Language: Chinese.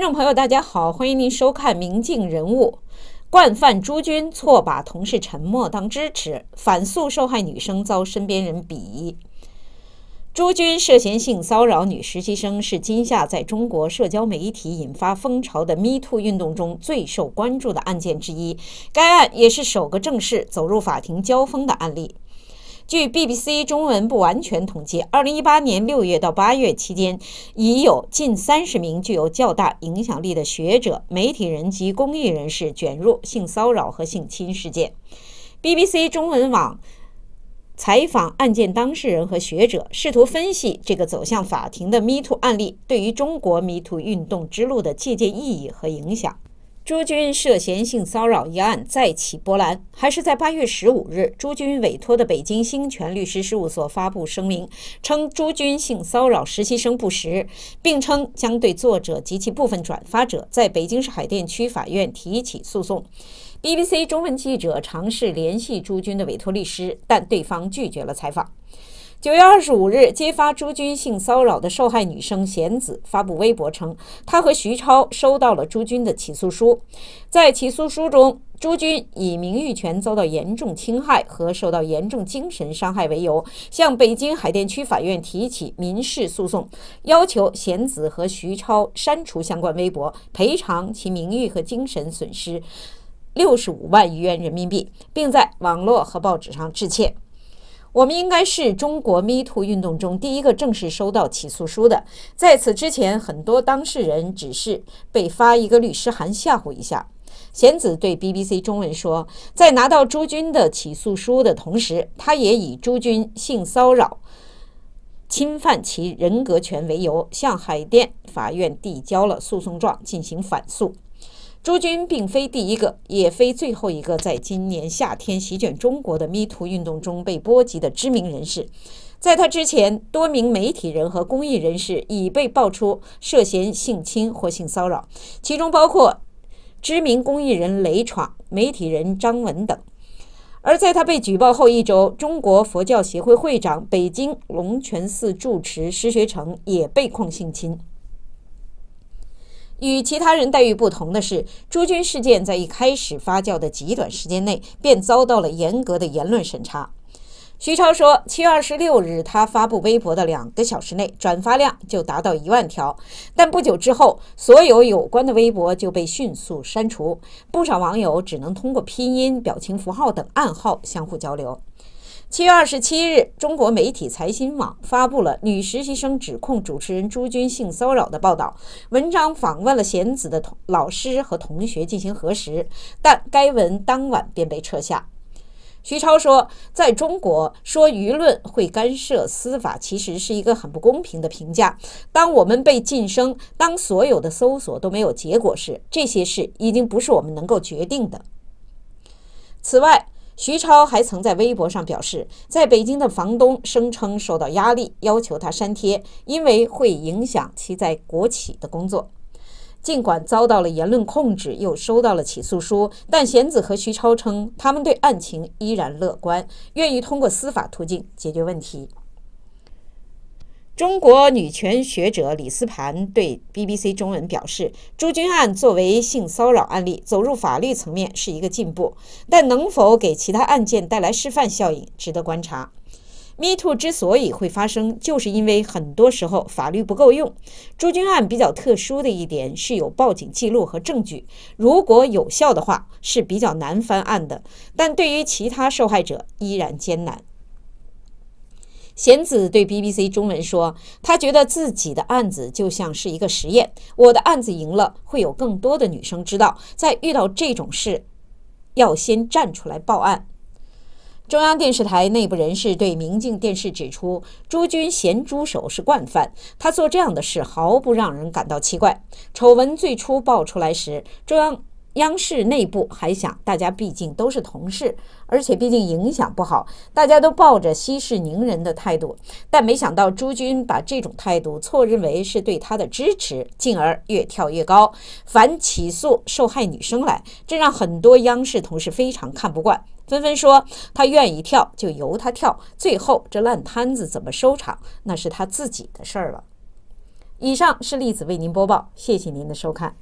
观众朋友，大家好，欢迎您收看《明镜人物》。惯犯朱军错把同事沉默当支持，反诉受害女生遭身边人鄙夷。朱军涉嫌性骚扰女实习生，是今夏在中国社交媒体引发风潮的“ o 兔”运动中最受关注的案件之一。该案也是首个正式走入法庭交锋的案例。据 BBC 中文不完全统计，二零一八年六月到八月期间，已有近三十名具有较大影响力的学者、媒体人及公益人士卷入性骚扰和性侵事件。BBC 中文网采访案件当事人和学者，试图分析这个走向法庭的 MeToo 案例对于中国 MeToo 运动之路的借鉴意义和影响。朱军涉嫌性骚扰一案再起波澜，还是在八月十五日，朱军委托的北京兴权律师事务所发布声明，称朱军性骚扰实习生不实，并称将对作者及其部分转发者在北京市海淀区法院提起诉讼。BBC 中文记者尝试联系朱军的委托律师，但对方拒绝了采访。九月二十五日，揭发朱军性骚扰的受害女生贤子发布微博称，她和徐超收到了朱军的起诉书。在起诉书中，朱军以名誉权遭到严重侵害和受到严重精神伤害为由，向北京海淀区法院提起民事诉讼，要求贤子和徐超删除相关微博，赔偿其名誉和精神损失六十五万余元人民币，并在网络和报纸上致歉。我们应该是中国 Me Too 运动中第一个正式收到起诉书的。在此之前，很多当事人只是被发一个律师函吓唬一下。贤子对 BBC 中文说，在拿到朱军的起诉书的同时，他也以朱军性骚扰、侵犯其人格权为由，向海淀法院递交了诉讼状进行反诉。朱军并非第一个，也非最后一个在今年夏天席卷中国的“迷途”运动中被波及的知名人士。在他之前，多名媒体人和公益人士已被爆出涉嫌性侵或性骚扰，其中包括知名公益人雷闯、媒体人张文等。而在他被举报后一周，中国佛教协会会长、北京龙泉寺住持施学成也被控性侵。与其他人待遇不同的是，朱军事件在一开始发酵的极短时间内，便遭到了严格的言论审查。徐超说，七月二十六日他发布微博的两个小时内，转发量就达到一万条，但不久之后，所有有关的微博就被迅速删除，不少网友只能通过拼音、表情符号等暗号相互交流。七月二十七日，中国媒体财新网发布了女实习生指控主持人朱军性骚扰的报道。文章访问了贤子的同老师和同学进行核实，但该文当晚便被撤下。徐超说：“在中国，说舆论会干涉司法，其实是一个很不公平的评价。当我们被晋升，当所有的搜索都没有结果时，这些事已经不是我们能够决定的。”此外，徐超还曾在微博上表示，在北京的房东声称受到压力，要求他删帖，因为会影响其在国企的工作。尽管遭到了言论控制，又收到了起诉书，但贤子和徐超称，他们对案情依然乐观，愿意通过司法途径解决问题。中国女权学者李思盘对 BBC 中文表示：“朱军案作为性骚扰案例走入法律层面是一个进步，但能否给其他案件带来示范效应，值得观察。Me too 之所以会发生，就是因为很多时候法律不够用。朱军案比较特殊的一点是有报警记录和证据，如果有效的话是比较难翻案的，但对于其他受害者依然艰难。”贤子对 BBC 中文说：“他觉得自己的案子就像是一个实验，我的案子赢了，会有更多的女生知道，在遇到这种事要先站出来报案。”中央电视台内部人士对明镜电视指出：“朱军咸猪手是惯犯，他做这样的事毫不让人感到奇怪。”丑闻最初爆出来时，中央。央视内部还想，大家毕竟都是同事，而且毕竟影响不好，大家都抱着息事宁人的态度。但没想到朱军把这种态度错认为是对他的支持，进而越跳越高，反起诉受害女生来，这让很多央视同事非常看不惯，纷纷说他愿意跳就由他跳，最后这烂摊子怎么收场，那是他自己的事儿了。以上是栗子为您播报，谢谢您的收看。